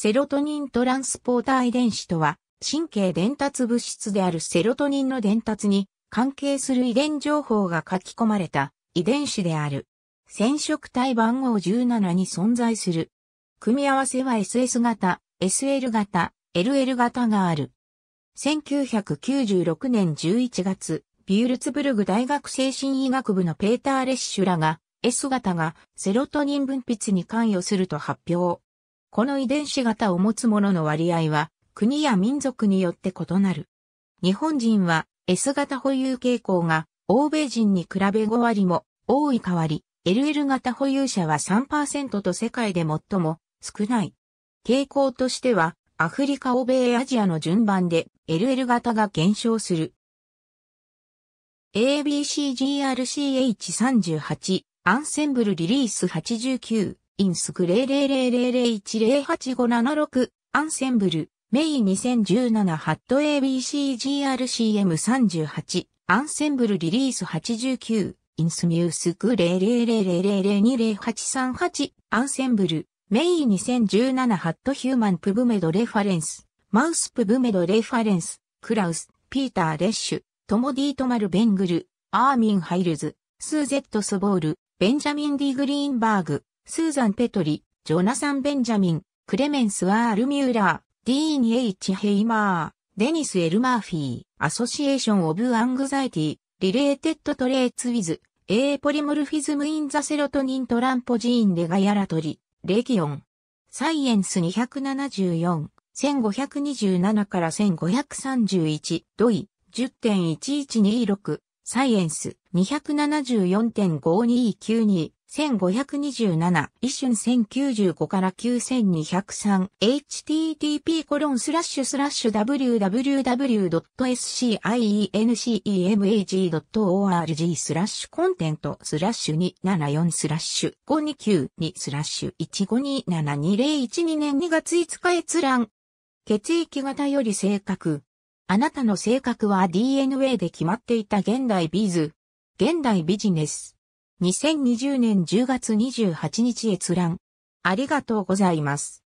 セロトニントランスポーター遺伝子とは、神経伝達物質であるセロトニンの伝達に関係する遺伝情報が書き込まれた遺伝子である。染色体番号17に存在する。組み合わせは SS 型、SL 型、LL 型がある。1996年11月、ビュールツブルグ大学精神医学部のペーター・レッシュらが、S 型がセロトニン分泌に関与すると発表。この遺伝子型を持つ者の割合は国や民族によって異なる。日本人は S 型保有傾向が欧米人に比べ5割も多い代わり、LL 型保有者は3%と世界で最も少ない。傾向としてはアフリカ欧米アジアの順番で LL 型が減少する。ABCGRCH38 アンセンブルリリース89インスク0 0 0 0 1 0 8 5 7 6アンセンブル、メイ2017ハット ABCGRCM38、アンセンブルリリース89、インスミュースク0 0 0 0 0 2 0 8 3 8アンセンブル、メイ2017ハットヒューマンプブメドレファレンス、マウスプブメドレファレンス、クラウス、ピーター・レッシュ、トモディ・トマル・ベングル、アーミン・ハイルズ、スーゼット・スボール、ベンジャミン・ディ・グリーンバーグ、スーザン・ペトリ、ジョナサン・ベンジャミン、クレメンス・ワール・ミューラー、ディーニ・エイチ・ヘイマー、デニス・エル・マーフィー、アソシエーション・オブ・アングザイティ、リレーテッド・トレーツ・ウィズ、A ポリモルフィズム・イン・ザ・セロトニン・トランポジーン・レガヤラトリ、レギオン。サイエンス274、1527から1531、ドイ、10.1126、サイエンス274.5292、1527、一瞬1095から9203、http コロンスラッシュスラッシュ www.science.mag.org スラッシュコンテントスラッシュ274スラッシュ5292スラッシュ15272012年2月5日閲覧。血液型より性格。あなたの性格は DNA で決まっていた現代ビーズ。現代ビジネス。2020年10月28日閲覧。ありがとうございます。